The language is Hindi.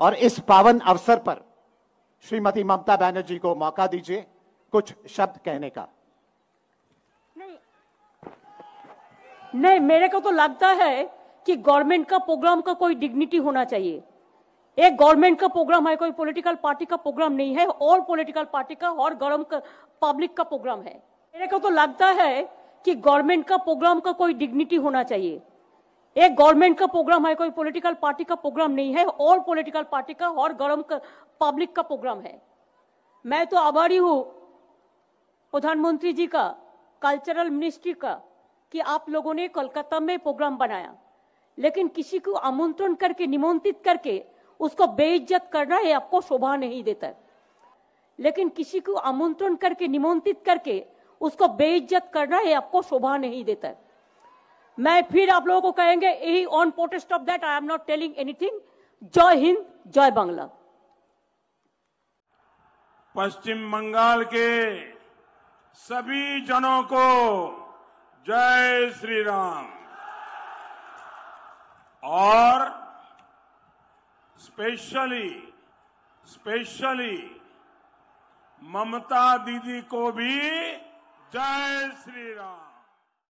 और इस पावन अवसर पर श्रीमती ममता बनर्जी को मौका दीजिए कुछ शब्द कहने का नहीं नहीं मेरे को तो लगता है कि गवर्नमेंट का प्रोग्राम का कोई डिग्निटी होना चाहिए एक गवर्नमेंट का प्रोग्राम है कोई पॉलिटिकल पार्टी का प्रोग्राम नहीं है और पॉलिटिकल पार्टी का और गर्म पब्लिक का प्रोग्राम है मेरे को तो लगता है कि गवर्नमेंट का प्रोग्राम का कोई डिग्निटी होना चाहिए एक गवर्नमेंट का प्रोग्राम है कोई पॉलिटिकल पार्टी का प्रोग्राम नहीं है और पॉलिटिकल पार्टी का और गर्म पब्लिक का प्रोग्राम है मैं तो आभारी हूँ प्रधानमंत्री जी का कल्चरल मिनिस्ट्री का कि आप लोगों ने कोलकाता में प्रोग्राम बनाया लेकिन किसी को आमंत्रण करके निमंत्रित करके उसको बेइज्जत करना ये आपको शोभा नहीं देता लेकिन किसी को आमंत्रण करके निमंत्रित करके उसको बेइज्जत करना ये आपको शोभा नहीं देता मैं फिर आप लोगों को कहेंगे यही on protest of that I am not telling anything जय हिंद जय बांग्ला पश्चिम बंगाल के सभी जनों को जय श्री राम और स्पेशली स्पेशली ममता दीदी को भी जय श्री राम